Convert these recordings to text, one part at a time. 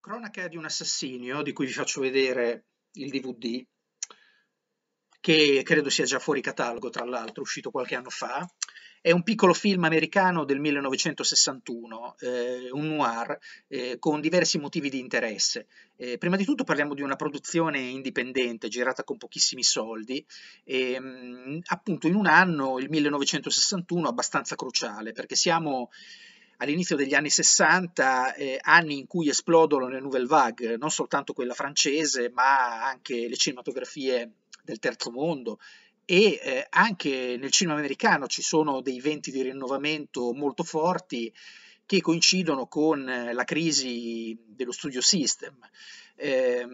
Cronaca di un assassinio di cui vi faccio vedere il DVD, che credo sia già fuori catalogo, tra l'altro, uscito qualche anno fa. È un piccolo film americano del 1961, eh, un noir, eh, con diversi motivi di interesse. Eh, prima di tutto parliamo di una produzione indipendente, girata con pochissimi soldi, e, ehm, mh, appunto in un anno, il 1961, abbastanza cruciale, perché siamo all'inizio degli anni 60, eh, anni in cui esplodono le Nouvelle Vague, non soltanto quella francese, ma anche le cinematografie del terzo mondo e eh, anche nel cinema americano ci sono dei venti di rinnovamento molto forti che coincidono con eh, la crisi dello studio system. Eh,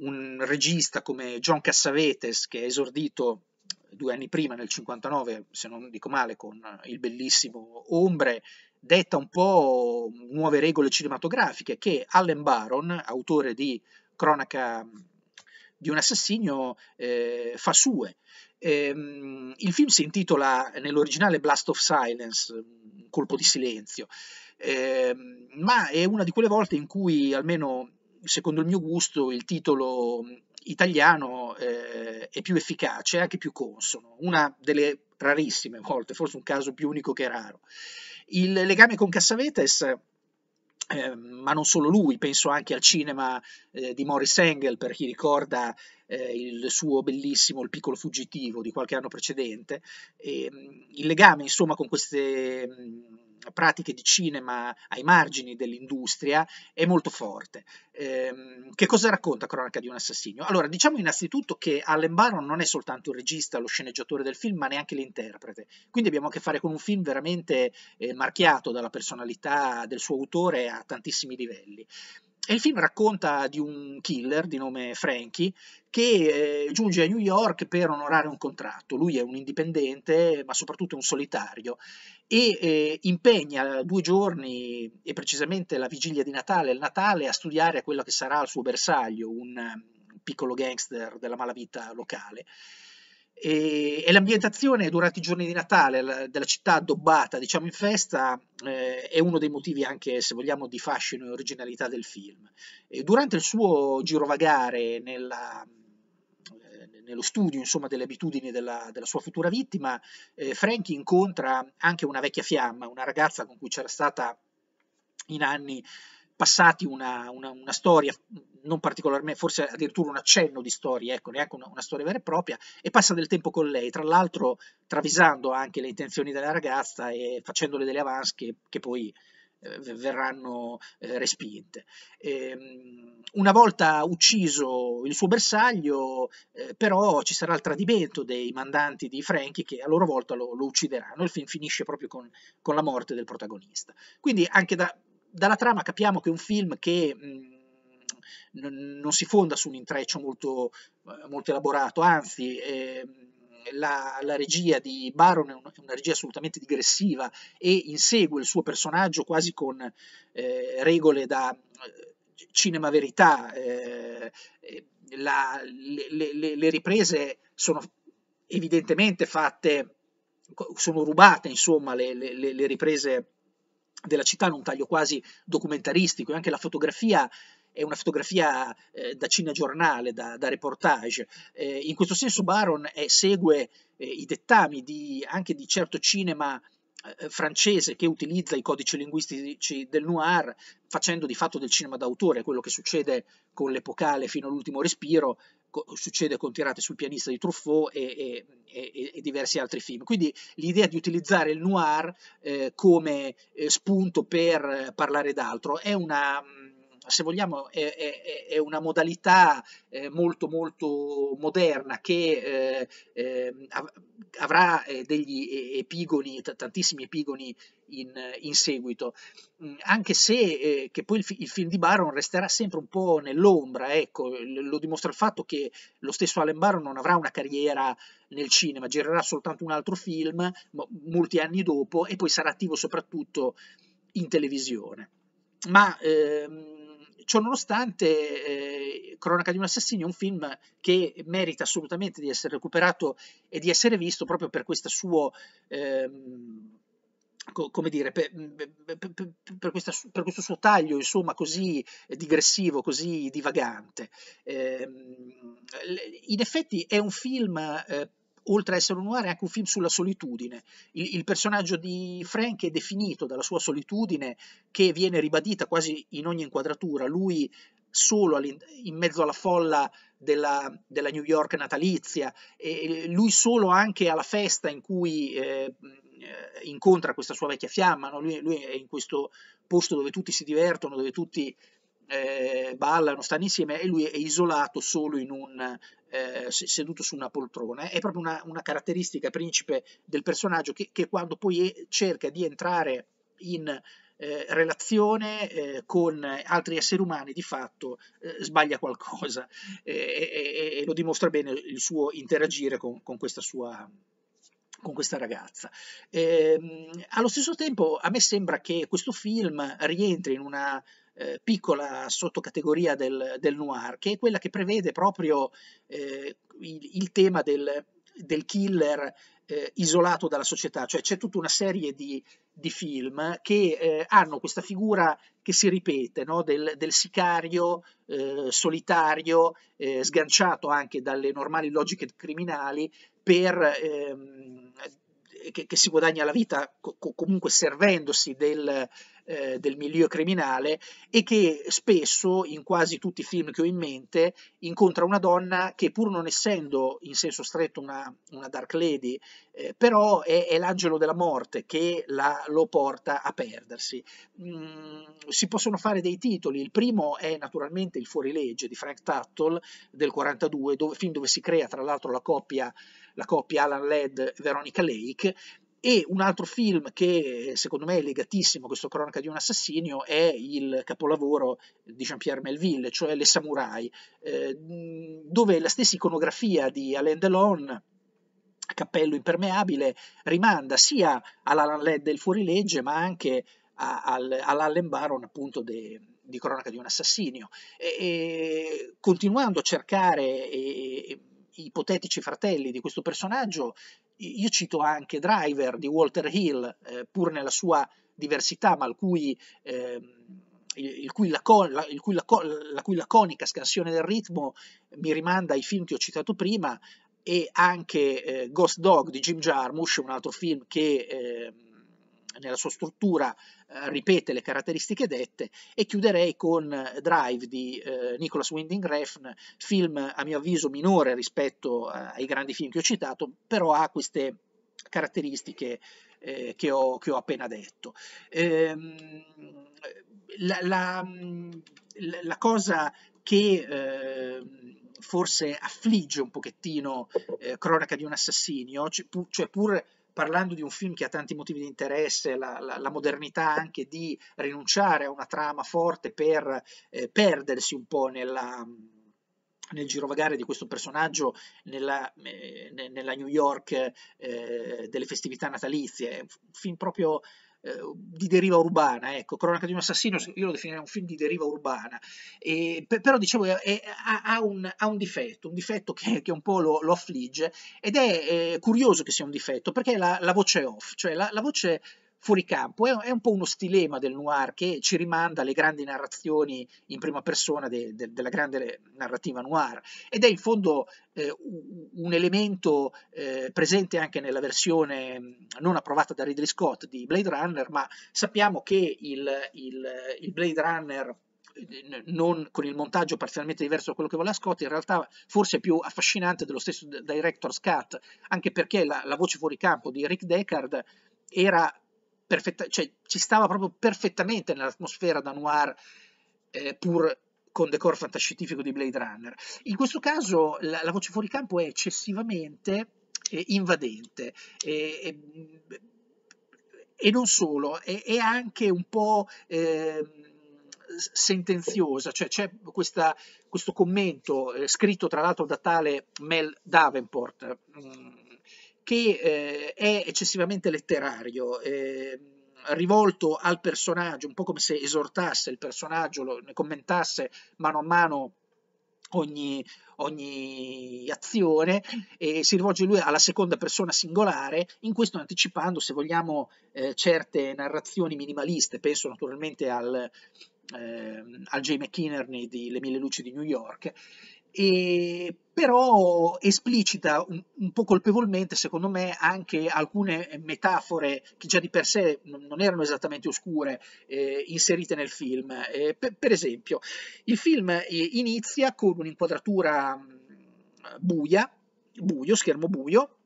un regista come John Cassavetes che ha esordito due anni prima, nel 59, se non dico male, con il bellissimo Ombre, detta un po' nuove regole cinematografiche che Allen Baron, autore di Cronaca di un assassino, eh, fa sue. Ehm, il film si intitola nell'originale Blast of Silence, un colpo di silenzio, ehm, ma è una di quelle volte in cui, almeno secondo il mio gusto, il titolo italiano eh, è più efficace anche più consono, una delle rarissime volte, forse un caso più unico che raro. Il legame con Cassavetes eh, ma non solo lui, penso anche al cinema eh, di Morris Engel, per chi ricorda eh, il suo bellissimo Il piccolo fuggitivo di qualche anno precedente. E, ehm, il legame, insomma, con queste mh, mm, pratiche di cinema ai margini dell'industria è molto forte. Ehm, che cosa racconta Cronaca di un assassino? Allora, diciamo innanzitutto che Allen Baron non è soltanto il regista, lo sceneggiatore del film, ma neanche l'interprete. Quindi abbiamo a che fare con un film veramente eh, marchiato dalla personalità del suo autore a tantissimi livelli. E il film racconta di un killer di nome Frankie che eh, giunge a New York per onorare un contratto. Lui è un indipendente, ma soprattutto è un solitario, e eh, impegna due giorni, e precisamente la vigilia di Natale il Natale, a studiare quello che sarà il suo bersaglio, un mm, piccolo gangster della malavita locale. E, e l'ambientazione durante i giorni di Natale la, della città addobbata, diciamo in festa, eh, è uno dei motivi anche, se vogliamo, di fascino e originalità del film. E durante il suo girovagare nella, eh, nello studio insomma, delle abitudini della, della sua futura vittima, eh, Frankie incontra anche una vecchia fiamma, una ragazza con cui c'era stata in anni passati una, una, una, storia, non particolarmente, forse addirittura un accenno di storia, ecco, neanche una, una, storia vera e propria, e passa del tempo con lei, tra l'altro travisando anche le intenzioni della ragazza e facendole delle avance che, che poi eh, verranno eh, respinte. E, ehm, una volta ucciso il suo bersaglio, eh, però ci sarà il tradimento dei mandanti di Frankie che a loro volta lo, lo uccideranno. Il film finisce proprio con, con la morte del protagonista. Quindi anche da, dalla trama capiamo che è un film che mh, mm, non si fonda su un intreccio molto, eh, molto elaborato, anzi eh, la, la, regia di Baron è una, una, regia assolutamente digressiva e insegue il suo personaggio quasi con eh, regole da eh, cinema verità. Eh, la, le, le, le, riprese sono evidentemente fatte, sono rubate insomma le, le riprese della città in un taglio quasi documentaristico e anche la fotografia è una fotografia eh, da cinegiornale, da, da reportage. Eh, in questo senso Baron è, eh, segue eh, i dettami di, anche di certo cinema eh, francese che utilizza i codici linguistici del noir facendo di fatto del cinema d'autore, quello che succede con l'epocale fino all'ultimo respiro succede con Tirate sul pianista di Truffaut e, e, e, e diversi altri film. Quindi l'idea di utilizzare il noir eh, come eh, spunto per eh, parlare d'altro è una se vogliamo, è, è, è una modalità eh, molto molto moderna che eh, ehm, avrà eh, degli epigoni, tantissimi epigoni in, in seguito, mm, anche se eh, che poi il, il, film di Baron resterà sempre un po' nell'ombra, ecco, lo dimostra il fatto che lo stesso Allen Baron non avrà una carriera nel cinema, girerà soltanto un altro film molti anni dopo e poi sarà attivo soprattutto in televisione. Ma ehm, Ciononostante, eh, Cronaca di un assassino è un film che merita assolutamente di essere recuperato e di essere visto proprio per questo suo. Ehm, come dire, mm, per, per, per, questa, per, questo suo taglio, insomma, così digressivo, così divagante. Eh, in effetti è un film eh, oltre a essere un noir, è anche un film sulla solitudine. Il, il, personaggio di Frank è definito dalla sua solitudine, che viene ribadita quasi in ogni inquadratura. Lui solo in mezzo alla folla della, della New York natalizia, e lui solo anche alla festa in cui eh, incontra questa sua vecchia fiamma, no? lui, lui è in questo posto dove tutti si divertono, dove tutti eh, ballano, stanno insieme e lui è isolato solo in un, eh, seduto su una poltrona. È proprio una, una caratteristica principe del personaggio che, che quando poi è, cerca di entrare in eh, relazione eh, con altri esseri umani di fatto eh, sbaglia qualcosa e, lo dimostra bene il suo interagire con, con questa sua con questa ragazza. Eh, allo stesso tempo a me sembra che questo film rientri in una eh, piccola sottocategoria del, del, noir, che è quella che prevede proprio eh, il, il, tema del, del killer eh, isolato dalla società, cioè c'è tutta una serie di, di film che eh, hanno questa figura che si ripete, no? del, del, sicario eh, solitario, eh, sganciato anche dalle normali logiche criminali per... Ehm, che, che, si guadagna la vita co comunque servendosi del, eh, del, milieu criminale e che spesso in quasi tutti i film che ho in mente incontra una donna che pur non essendo in senso stretto una, una dark lady eh, però è, è l'angelo della morte che la, lo porta a perdersi mm, si possono fare dei titoli il primo è naturalmente Il fuorilegge di Frank Tuttle del 42 dove, film dove si crea tra l'altro la coppia la coppia Alan Ladd e Veronica Lake, e un altro film che secondo me è legatissimo a questo cronaca di un assassino è il capolavoro di Jean-Pierre Melville, cioè Le Samurai, eh, dove la stessa iconografia di Alain Delon cappello impermeabile rimanda sia all'Alan Led del fuorilegge ma anche all'Allen Baron appunto de, di cronaca di un assassino e, e continuando a cercare e, ipotetici fratelli di questo personaggio, io cito anche Driver di Walter Hill, eh, pur nella sua diversità, ma il cui, eh, il cui, laco, la, il cui laco, la cui laconica scansione del ritmo mi rimanda ai film che ho citato prima, e anche eh, Ghost Dog di Jim Jarmusch, un altro film che ehm, nella sua struttura eh, ripete le caratteristiche dette e chiuderei con eh, Drive di eh, Nicholas Winding Refn, film a mio avviso minore rispetto ai grandi film che ho citato, però ha queste caratteristiche eh, che, ho, che, ho, appena detto. Eh, la, la, la, cosa che eh, forse affligge un pochettino Cronaca di un assassino, cioè pur, cioè pur parlando di un film che ha tanti motivi di interesse, la, la, la modernità anche di rinunciare a una trama forte per eh, perdersi un po' nella nel girovagare di questo personaggio nella, eh, nella New York eh, delle festività natalizie, un film proprio Ehm, di deriva urbana, ecco, Cronaca di un assassino, io lo definirei un film di deriva urbana, e, però dicevo è, è, ha, un, ha, un, difetto, un difetto che, che un po' lo, lo, affligge ed è, è curioso che sia un difetto perché la, la voce off, cioè la, la voce fuori campo. È, è, un po' uno stilema del noir che ci rimanda alle grandi narrazioni in prima persona de, de, della grande narrativa noir ed è in fondo eh, un elemento eh, presente anche nella versione non approvata da Ridley Scott di Blade Runner, ma sappiamo che il, il, il Blade Runner eh, non con il montaggio parzialmente diverso da quello che voleva Scott, in realtà forse è più affascinante dello stesso director cut, anche perché la, la voce fuori campo di Rick Deckard era perfetta, cioè ci stava proprio perfettamente nell'atmosfera da noir eh, pur con decor fantascientifico di Blade Runner. In questo caso la, la voce fuori campo è eccessivamente eh, invadente e, e, e, non solo, è, è anche un po' eh, sentenziosa, cioè c'è questa, questo commento eh, scritto tra l'altro da tale Mel Davenport, mh, mm, che eh, è eccessivamente letterario, eh, rivolto al personaggio, un po' come se esortasse il personaggio, lo, ne commentasse mano a mano Ogni, ogni, azione e si rivolge lui alla seconda persona singolare, in questo anticipando, se vogliamo, eh, certe narrazioni minimaliste, penso naturalmente al, eh, al J. McInerney di Le mille luci di New York, e però esplicita un, un, po' colpevolmente, secondo me, anche alcune metafore che già di per sé non erano esattamente oscure eh, inserite nel film. Eh, per, per, esempio, il film eh, inizia con un'inquadratura mm, buia, buio, schermo buio,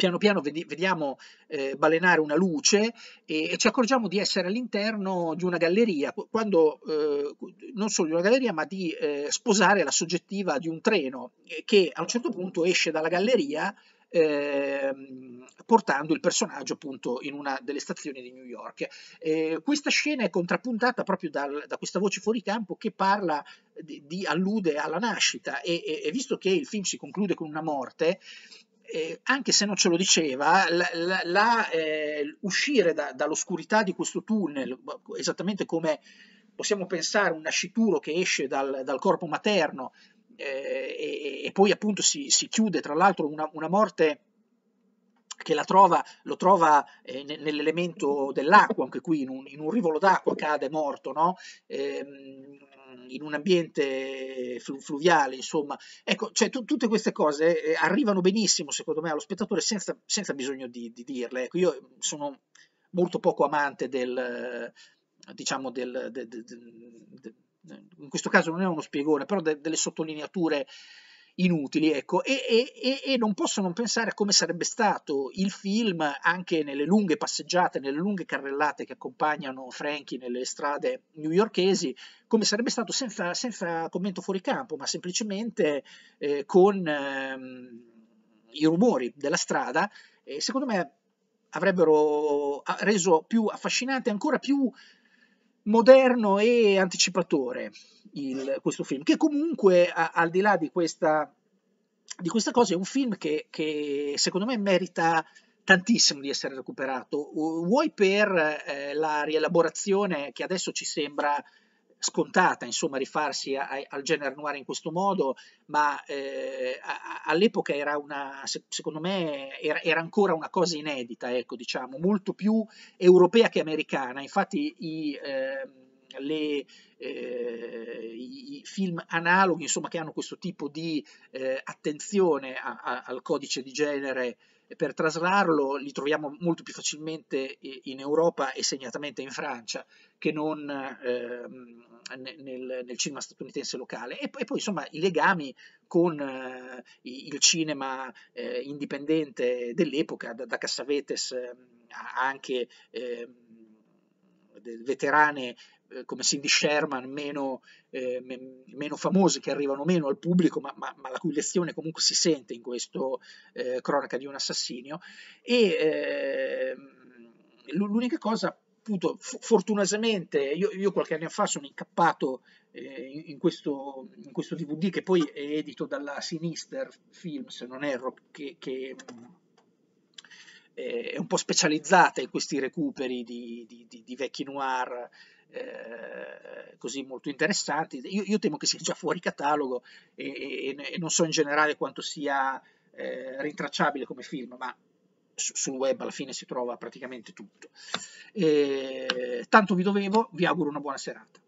piano piano vediamo eh, balenare una luce e, e, ci accorgiamo di essere all'interno di una galleria, quando, eh, non solo di una galleria, ma di eh, sposare la soggettiva di un treno eh, che a un certo punto esce dalla galleria ehm, portando il personaggio appunto in una delle stazioni di New York. Eh, questa scena è contrappuntata proprio dal, da questa voce fuori campo che parla di, di allude alla nascita e, e, e visto che il film si conclude con una morte, eh, anche se non ce lo diceva, la, la, la, eh, uscire da, dall'oscurità di questo tunnel, esattamente come possiamo pensare un nascituro che esce dal, dal corpo materno eh, e, e, poi appunto si, si chiude, tra l'altro una, una morte che trova, lo trova eh, nell'elemento dell'acqua, anche qui in un, in un rivolo d'acqua cade morto, no? Eh, in un ambiente flu- fluviale, insomma. Ecco, cioè, t- tutte queste cose eh, arrivano benissimo, secondo me, allo spettatore senza, senza bisogno di, di dirle. Ecco, io eh, sono molto poco amante del, eh, diciamo, del, de, de, de, in questo caso non è uno spiegone, però delle sottolineature inutili, ecco, e, e, e, non posso non pensare a come sarebbe stato il film anche nelle lunghe passeggiate, nelle lunghe carrellate che accompagnano Frankie nelle strade newyorkesi, come sarebbe stato senza, senza commento fuori campo, ma semplicemente eh, con ehm, i rumori della strada, eh, secondo me avrebbero reso più affascinante, ancora più moderno e anticipatore il, questo film, che comunque a, al di là di questa, di questa, cosa è un film che, che secondo me merita tantissimo di essere recuperato, vuoi per eh, la rielaborazione che adesso ci sembra scontata insomma rifarsi a, a, al genere noir in questo modo ma eh, a, all'epoca era una secondo me era, era, ancora una cosa inedita ecco diciamo molto più europea che americana infatti i, eh, le, eh, i film analoghi insomma che hanno questo tipo di eh, attenzione al codice di genere per traslarlo li troviamo molto più facilmente in Europa e segnatamente in Francia che non eh, nel, nel, cinema statunitense locale. E, poi, poi insomma i legami con eh, il cinema eh, indipendente dell'epoca, da, da Cassavetes ehm, anche ehm, veterane eh, come Cindy Sherman meno, eh, meno, famosi, che arrivano meno al pubblico, ma, ma, ma, la cui lezione comunque si sente in questo eh, cronaca di un assassino. E eh, l'unica cosa, appunto, fortunatamente, io, io, qualche anno fa sono incappato eh, in questo, in, questo, DVD che poi è edito dalla Sinister Films, se non erro, che, che eh, è un po' specializzata in questi recuperi di, di, di, di vecchi noir eh, così molto interessanti. Io, io, temo che sia già fuori catalogo e, e, e non so in generale quanto sia eh, rintracciabile come film, ma sul web alla fine si trova praticamente tutto. E, eh, tanto vi dovevo, vi auguro una buona serata.